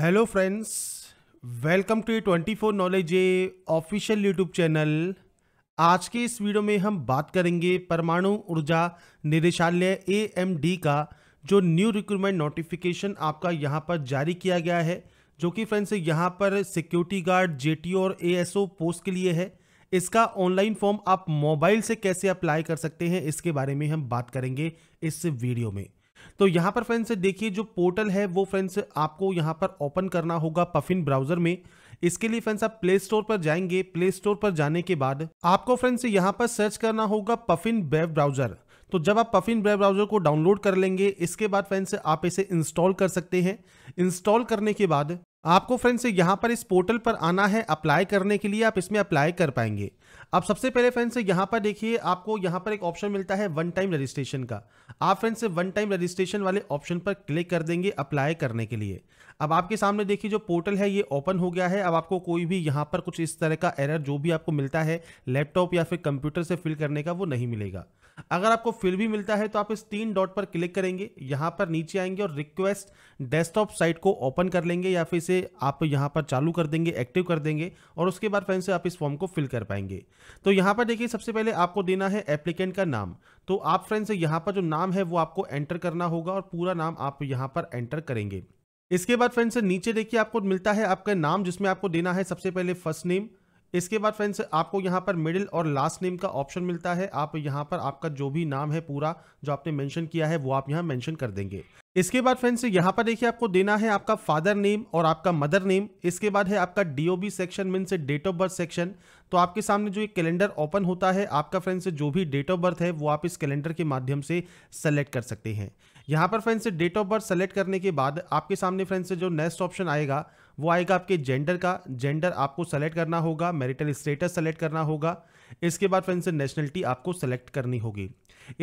hello friends welcome to twenty four knowledge a official YouTube channel आज के इस video में हम बात करेंगे परमाणु ऊर्जा निदेशालय ए का जो न्यू रिक्रूटमेंट नोटिफिकेशन आपका यहाँ पर जारी किया गया है जो कि फ्रेंड्स यहाँ पर सिक्योरिटी गार्ड जे और ए पोस्ट के लिए है इसका ऑनलाइन फॉर्म आप मोबाइल से कैसे अप्लाई कर सकते हैं इसके बारे में हम बात करेंगे इस वीडियो में तो यहां पर फ्रेंड्स देखिए जो पोर्टल है वो फ्रेंड्स आपको यहां पर ओपन करना होगा पफिन ब्राउजर में इसके लिए फ्रेंड्स आप प्ले स्टोर पर जाएंगे प्ले स्टोर पर जाने के बाद आपको फ्रेंड्स यहां पर सर्च करना होगा पफिन वेब ब्राउजर तो जब आप पफिन वेब ब्राउजर को डाउनलोड कर लेंगे इसके बाद फ्रेंड्स आप इसे इंस्टॉल कर सकते हैं इंस्टॉल करने के बाद आपको फ्रेंड्स यहां पर इस पोर्टल पर आना है अप्लाई करने के लिए आप इसमें अप्लाई कर पाएंगे अब सबसे पहले फ्रेंड्स यहाँ पर देखिए आपको यहाँ पर एक ऑप्शन मिलता है वन टाइम रजिस्ट्रेशन का आप फ्रेंड्स वन टाइम रजिस्ट्रेशन वाले ऑप्शन पर क्लिक कर देंगे अप्लाई करने के लिए अब आपके सामने देखिए जो पोर्टल है ये ओपन हो गया है अब आपको कोई भी यहाँ पर कुछ इस तरह का एरर जो भी आपको मिलता है लैपटॉप या फिर कंप्यूटर से फिल करने का वो नहीं मिलेगा अगर आपको फिर भी मिलता है तो आप इस तीन डॉट पर क्लिक करेंगे यहाँ पर नीचे आएंगे और रिक्वेस्ट डेस्कटॉप साइट को ओपन कर लेंगे या फिर इसे आप यहाँ पर चालू कर देंगे एक्टिव कर देंगे और उसके बाद फ्रेंड्स आप इस फॉर्म को फिल कर पाएंगे तो यहाँ पर देखिए सबसे पहले आपको देना है एप्लीकेंट का नाम तो आप फ्रेंड्स यहाँ पर जो नाम है वो आपको एंटर करना होगा और पूरा नाम आप यहाँ पर एंटर करेंगे इसके बाद फ्रेंड्स नीचे देखिए आपको मिलता है आपका नाम जिसमें आपको देना है सबसे पहले फर्स्ट नेम इसके बाद फ्रेंड्स आपको यहाँ पर मिडिल और लास्ट नेम का ऑप्शन मिलता है आप यहाँ पर आपका जो भी नाम है पूरा जो आपने मेंशन किया है वो आप यहाँ मेंशन कर देंगे इसके बाद फ्रेंड्स यहाँ पर देखिए आपको देना है आपका फादर नेम और आपका मदर नेम इसके बाद है आपका DOB section mean date of birth section तो आपके सामने जो एक कैलेंडर ओपन होता है आपका फ्रेंड्स जो भी डेट ऑफ बर्थ है वो आप इस कैलेंडर के माध्यम से सेलेक्ट कर सकते हैं यहाँ पर friends date of birth select करने के बाद आपके सामने फ्रेंड्स जो नेक्स्ट ऑप्शन आएगा वो आएगा आपके जेंडर का जेंडर आपको सेलेक्ट करना होगा मैरिटल स्टेटस सेलेक्ट करना होगा इसके बाद फ्रेंड्स नेशनलिटी आपको सेलेक्ट करनी होगी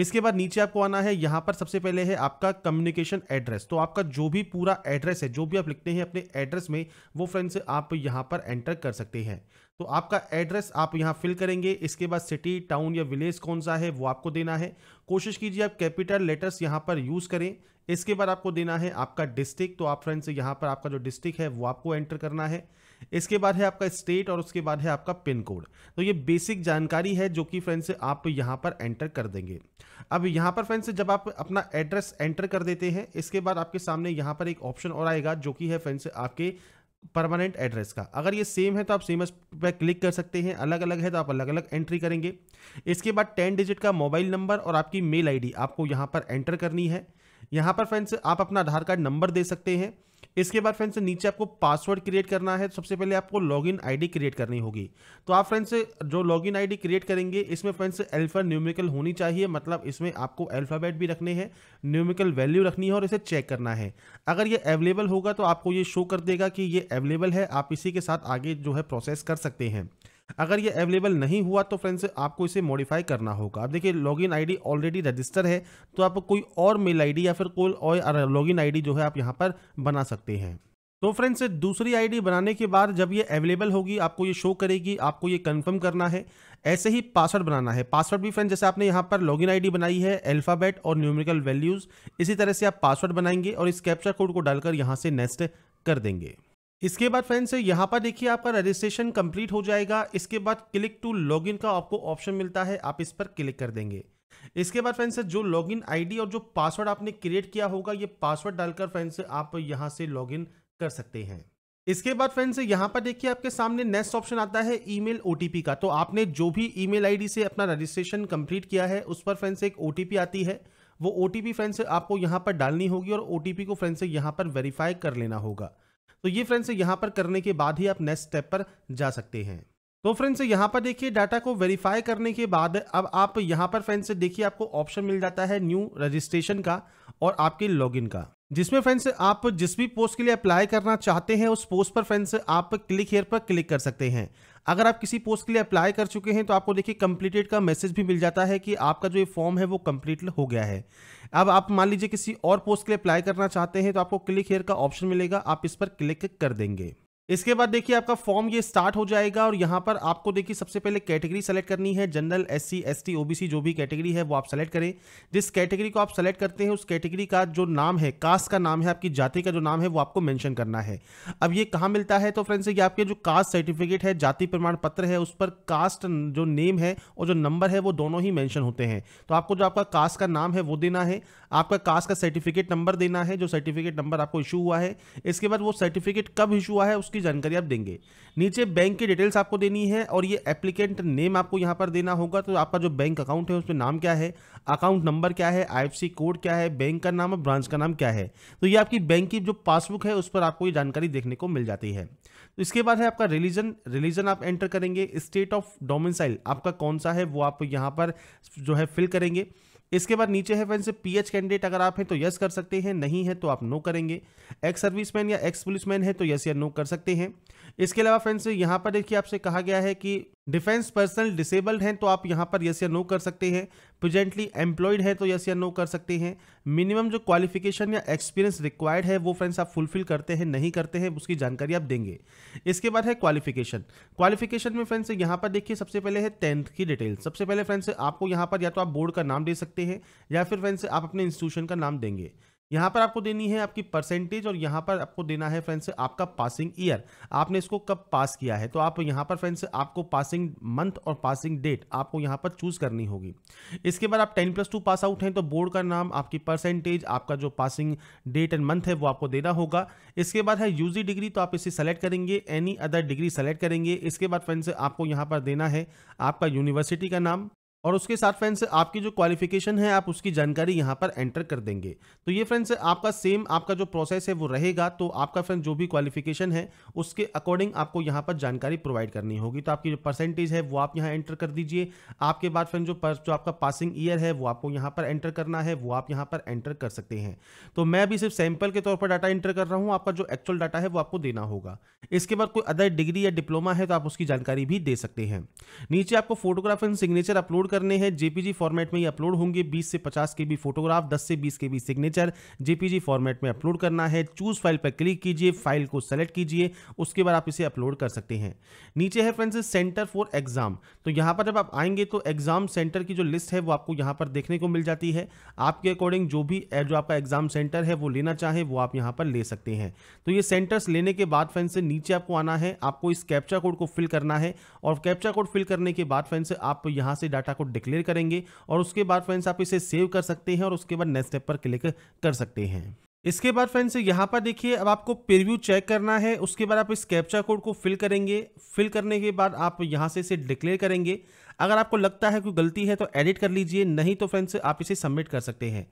इसके बाद नीचे आपको आना है यहाँ पर सबसे पहले है आपका कम्युनिकेशन एड्रेस तो आपका जो भी पूरा एड्रेस है जो भी आप लिखते हैं अपने एड्रेस में वो फ्रेंड्स आप यहाँ पर एंटर कर सकते हैं तो आपका एड्रेस आप यहाँ फिल करेंगे इसके बाद सिटी टाउन या विलेज कौन सा है वो आपको देना है कोशिश कीजिए आप कैपिटल लेटर्स यहाँ पर यूज़ करें इसके बाद आपको देना है आपका डिस्ट्रिक्ट तो आप फ्रेंड्स यहाँ पर आपका जो डिस्ट्रिक्ट है वो आपको एंटर करना है इसके बाद है आपका स्टेट और उसके बाद है आपका पिन कोड तो ये बेसिक जानकारी है जो कि फ्रेंड्स आप यहाँ पर एंटर कर देंगे अब यहाँ पर फ्रेंड्स जब आप अपना एड्रेस एंटर कर देते हैं इसके बाद आपके सामने यहाँ पर एक ऑप्शन और आएगा जो कि है फ्रेंड्स आपके परमानेंट एड्रेस का अगर ये सेम है तो आप सेम पर क्लिक कर सकते हैं अलग अलग है तो आप अलग अलग एंट्री करेंगे इसके बाद टेन डिजिट का मोबाइल नंबर और आपकी मेल आईडी आपको यहाँ पर एंटर करनी है यहाँ पर फ्रेंड्स आप अपना आधार कार्ड नंबर दे सकते हैं इसके बाद फ्रेंड्स नीचे आपको पासवर्ड क्रिएट करना है सबसे पहले आपको लॉगिन आईडी क्रिएट करनी होगी तो आप फ्रेंड्स जो लॉगिन आईडी क्रिएट करेंगे इसमें फ्रेंड्स एल्फा न्यूमेरिकल होनी चाहिए मतलब इसमें आपको अल्फ़ाबेट भी रखने हैं न्यूमेरिकल वैल्यू रखनी है और इसे चेक करना है अगर ये अवेलेबल होगा तो आपको ये शो कर देगा कि ये अवेलेबल है आप इसी के साथ आगे जो है प्रोसेस कर सकते हैं अगर ये अवेलेबल नहीं हुआ तो फ्रेंड्स आपको इसे मॉडिफाई करना होगा अब देखिए लॉगिन आईडी ऑलरेडी रजिस्टर है तो आप कोई और मेल आईडी या फिर कोई और लॉगिन आईडी जो है आप यहाँ पर बना सकते हैं तो फ्रेंड्स दूसरी आईडी बनाने के बाद जब ये अवेलेबल होगी आपको ये शो करेगी आपको ये कंफर्म करना है ऐसे ही पासवर्ड बनाना है पासवर्ड भी फ्रेंड जैसे आपने यहाँ पर लॉगिन आईडी बनाई है अल्फ़ाबेट और न्यूमेरिकल वैल्यूज़ इसी तरह से आप पासवर्ड बनाएंगे और इस कैप्चर कोड को डालकर यहाँ से नेस्ट कर देंगे इसके बाद फ्रेंड्स यहाँ पर देखिए आपका रजिस्ट्रेशन कंप्लीट हो जाएगा इसके बाद क्लिक टू लॉगिन का आपको ऑप्शन मिलता है आप इस पर क्लिक कर देंगे इसके बाद फ्रेंड्स जो लॉगिन आईडी और जो पासवर्ड आपने क्रिएट किया होगा ये पासवर्ड डालकर फ्रेंड्स आप यहाँ से लॉगिन कर सकते हैं इसके बाद फ्रेंड्स यहाँ पर देखिए आपके सामने नेक्स्ट ऑप्शन आता है ईमेल ओटीपी का तो आपने जो भी ईमेल आईडी से अपना रजिस्ट्रेशन कंप्लीट किया है उस पर फ्रेंड्स एक ओटीपी आती है वो ओ टी फ्रेंड्स आपको यहाँ पर डालनी होगी और ओ को फ्रेंड्स यहाँ पर वेरीफाई कर लेना होगा तो ये फ्रेंड्स यहाँ पर करने के बाद ही आप नेक्स्ट स्टेप पर जा सकते हैं तो फ्रेंड्स यहाँ पर देखिए डाटा को वेरीफाई करने के बाद अब आप यहाँ पर फ्रेंड्स देखिए आपको ऑप्शन मिल जाता है न्यू रजिस्ट्रेशन का और आपके लॉगिन का जिसमें फ्रेंड्स आप जिस भी पोस्ट के लिए अप्लाई करना चाहते हैं उस पोस्ट पर फ्रेंड्स आप क्लिक हेयर पर क्लिक कर सकते हैं अगर आप किसी पोस्ट के लिए अप्लाई कर चुके हैं तो आपको देखिए कंप्लीटेड का मैसेज भी मिल जाता है कि आपका जो ये फॉर्म है वो कंप्लीट हो गया है अब आप मान लीजिए किसी और पोस्ट के लिए अप्लाई करना चाहते हैं तो आपको क्लिक हेयर का ऑप्शन मिलेगा आप इस पर क्लिक कर देंगे इसके बाद देखिए आपका फॉर्म ये स्टार्ट हो जाएगा और यहाँ पर आपको देखिए सबसे पहले कैटेगरी सेलेक्ट करनी है general S C S T OBC जो भी कैटेगरी है वो आप सेलेक्ट करें जिस कैटेगरी को आप सेलेक्ट करते हैं उस कैटेगरी का जो नाम है कास्ट का नाम है आपकी जाति का जो नाम है वो आपको मेंशन करना है अब ये कहाँ मिलता है तो फ्रेंड्स ये आपके जो कास्ट सर्टिफिकेट है जाति प्रमाण पत्र है उस पर कास्ट जो नेम है और जो नंबर है वो दोनों ही मैंशन होते हैं तो आपको जो आपका कास्ट का नाम है वो देना है आपका कास्ट का सर्टिफिकेट नंबर देना है जो सर्टिफिकेट नंबर आपको इशू हुआ है इसके बाद वो सर्टिफिकेट कब इशू हुआ है उसकी जानकारी आप देंगे नीचे बैंक की डिटेल्स आपको देनी है और ये एप्लीकेंट नेम आपको यहाँ पर देना होगा तो आपका जो बैंक अकाउंट है उसमें नाम क्या है अकाउंट नंबर क्या है आई कोड क्या है बैंक का नाम और ब्रांच का नाम क्या है तो ये आपकी बैंक की जो पासबुक है उस पर आपको ये जानकारी देखने को मिल जाती है तो इसके बाद है आपका रिलीजन रिलीजन आप एंटर करेंगे स्टेट ऑफ डोमिसाइल आपका कौन सा है वो आप यहाँ पर जो है फिल करेंगे इसके बाद नीचे है फ्रेंड्स पीएच कैंडिडेट अगर आप हैं तो यस कर सकते हैं नहीं है तो आप नो करेंगे एक्स सर्विसमैन या एक्स पुलिसमैन है तो यस या नो कर सकते हैं इसके अलावा फ्रेंड्स यहाँ पर देखिए आपसे कहा गया है कि डिफेंस पर्सनल डिसेबल्ड हैं तो आप यहाँ पर यस या नो कर सकते हैं प्रेजेंटली एम्प्लॉयड है तो यस या नो कर सकते हैं मिनिमम जो क्वालिफिकेशन या एक्सपीरियंस रिक्वायर्ड है वो फ्रेंड्स आप फुलफिल करते हैं नहीं करते हैं उसकी जानकारी आप देंगे इसके बाद है क्वालिफिकेशन क्वालिफिकेशन में फ्रेंड्स यहाँ पर देखिए सबसे पहले है टेंथ की डिटेल सबसे पहले फ्रेंड्स आपको यहाँ पर या तो आप बोर्ड का नाम दे सकते हैं या फिर फ्रेंड्स आप अपने इंस्टीट्यूशन का नाम देंगे यहाँ पर आपको देनी है आपकी परसेंटेज और यहाँ पर आपको देना है फ्रेंड्स आपका पासिंग ईयर आपने इसको कब पास किया है तो आप यहाँ पर फ्रेंड्स आपको पासिंग मंथ और पासिंग डेट आपको यहाँ पर चूज करनी होगी इसके बाद आप ten plus two pass out हैं तो बोर्ड का नाम आपकी परसेंटेज आपका जो पासिंग डेट एंड मंथ है वो आपको देना होगा इसके बाद है यूजी डिग्री तो आप इसे सेलेक्ट करेंगे एनी अदर डिग्री सेलेक्ट करेंगे इसके बाद फ्रेंड्स आपको यहाँ पर देना है आपका यूनिवर्सिटी का नाम और उसके साथ फ्रेंड्स आपकी जो क्वालिफिकेशन है आप उसकी जानकारी यहाँ पर एंटर कर देंगे तो ये फ्रेंड्स आपका सेम आपका जो प्रोसेस है वो रहेगा तो आपका फ्रेंड जो भी क्वालिफिकेशन है उसके अकॉर्डिंग आपको यहाँ पर जानकारी प्रोवाइड करनी होगी तो आपकी जो परसेंटेज है वो आप यहाँ एंटर कर दीजिए आपके बाद फ्रेंड जो पर, जो आपका पासिंग ईयर है वो आपको यहाँ पर एंटर करना है वो आप यहाँ पर एंटर कर सकते हैं तो मैं अभी सिर्फ सैम्पल के तौर पर डाटा एंटर कर रहा हूँ आपका जो एक्चुअल डाटा है वो आपको देना होगा इसके बाद कोई अदर डिग्री या डिप्लोमा है तो आप उसकी जानकारी भी दे सकते हैं नीचे आपको फोटोग्राफ एंड सिग्नेचर अपलोड करने हैं जेपीजी फॉर्मेट में ये अपलोड होंगे 20 से 50 के बी फोटोग्राफ 10 से 20 K B signature JPG format में अपलोड करना है चूज फाइल पर क्लिक कीजिए फाइल को सेलेक्ट कीजिए उसके बाद आप इसे अपलोड कर सकते हैं नीचे है फ्रेंड्स सेंटर फॉर एग्जाम तो यहाँ पर जब आप आएंगे तो एग्जाम सेंटर की जो लिस्ट है वो आपको यहाँ पर देखने को मिल जाती है आपके अकॉर्डिंग जो भी जो आपका एग्जाम सेंटर है वो लेना चाहे वो आप यहाँ पर ले सकते हैं तो ये सेंटर्स लेने के बाद फ्रेंड्स नीचे आपको आना है आपको इस कैप्चा कोड को फिल करना है और कैप्चा कोड फिल करने के बाद फ्रेंड्स आप यहाँ से डाटा को डिक्लेयर करेंगे और उसके बाद फ्रेंड्स आप इसे सेव कर सकते हैं और उसके बाद नेक्स्ट स्टेप पर क्लिक कर सकते हैं इसके बाद फ्रेंड्स यहाँ पर देखिए अब आपको प्रिव्यू चेक करना है उसके बाद आप इस कैप्चा कोड को फिल करेंगे फिल करने के बाद आप यहाँ से इसे डिक्लेयर करेंगे अगर आपको लगता है कोई गलती है तो एडिट कर लीजिए नहीं तो फ्रेंड्स आप इसे सबमिट कर सकते हैं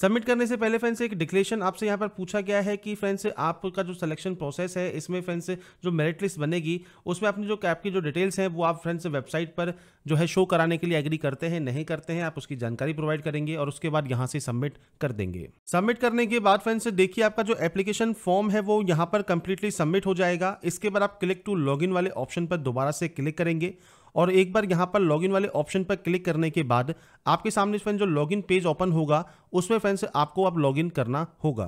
सबमिट करने से पहले फ्रेंड्स एक डिक्लेरेशन आपसे यहाँ पर पूछा गया है कि फ्रेंड्स आपका जो सिलेक्शन प्रोसेस है इसमें फ्रेंड्स जो मेरिट लिस्ट बनेगी उसमें अपनी जो कैप की जो डिटेल्स हैं वो आप फ्रेंड्स वेबसाइट पर जो है शो कराने के लिए एग्री करते हैं नहीं करते हैं आप उसकी जानकारी प्रोवाइड करेंगे और उसके बाद यहाँ से सबमिट कर देंगे सबमिट करने के बाद फ्रेंड्स देखिए आपका जो एप्लीकेशन फॉर्म है वो यहाँ पर कंप्लीटली सबमिट हो जाएगा इसके बाद आप क्लिक टू लॉग वाले ऑप्शन पर दोबारा से क्लिक करेंगे और एक बार यहाँ पर लॉगिन वाले ऑप्शन पर क्लिक करने के बाद आपके सामने फ्रेंड जो लॉगिन पेज ओपन होगा उसमें फ्रेंड्स आपको अब लॉगिन करना होगा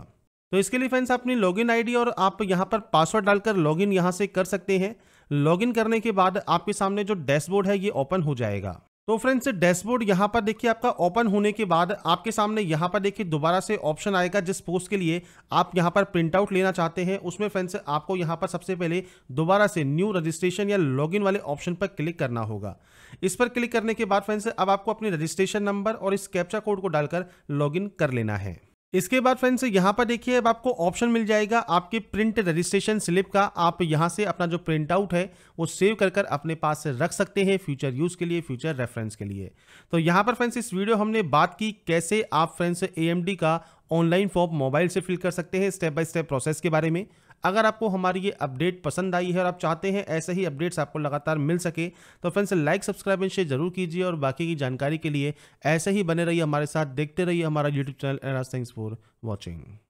तो इसके लिए फ्रेंड्स अपनी लॉगिन आईडी और आप यहाँ पर पासवर्ड डालकर लॉगिन यहाँ से कर सकते हैं लॉगिन करने के बाद आपके सामने जो डैशबोर्ड है ये ओपन हो जाएगा तो फ्रेंड्स डैशबोर्ड यहाँ पर देखिए आपका ओपन होने के बाद आपके सामने यहाँ पर देखिए दोबारा से ऑप्शन आएगा जिस पोस्ट के लिए आप यहाँ पर प्रिंटआउट लेना चाहते हैं उसमें फ्रेंड्स आपको यहाँ पर सबसे पहले दोबारा से न्यू रजिस्ट्रेशन या लॉगिन वाले ऑप्शन पर क्लिक करना होगा इस पर क्लिक करने के बाद फ्रेंड्स अब आपको अपने रजिस्ट्रेशन नंबर और इस कैप्चा कोड को डालकर लॉग कर लेना है इसके बाद फ्रेंड्स यहाँ पर देखिए अब आपको ऑप्शन मिल जाएगा आपके प्रिंट रजिस्ट्रेशन स्लिप का आप यहाँ से अपना जो प्रिंट आउट है वो सेव कर कर अपने पास से रख सकते हैं फ्यूचर यूज़ के लिए फ्यूचर रेफरेंस के लिए तो यहाँ पर फ्रेंड्स इस वीडियो हमने बात की कैसे आप फ्रेंड्स ए का ऑनलाइन फॉर्म मोबाइल से फिल कर सकते हैं स्टेप बाय स्टेप प्रोसेस के बारे में अगर आपको हमारी ये अपडेट पसंद आई है और आप चाहते हैं ऐसे ही अपडेट्स आपको लगातार मिल सके तो friends like subscribe and share जरूर कीजिए और बाकी की जानकारी के लिए ऐसे ही बने रहिए हमारे साथ देखते रहिए हमारा YouTube channel and thanks for watching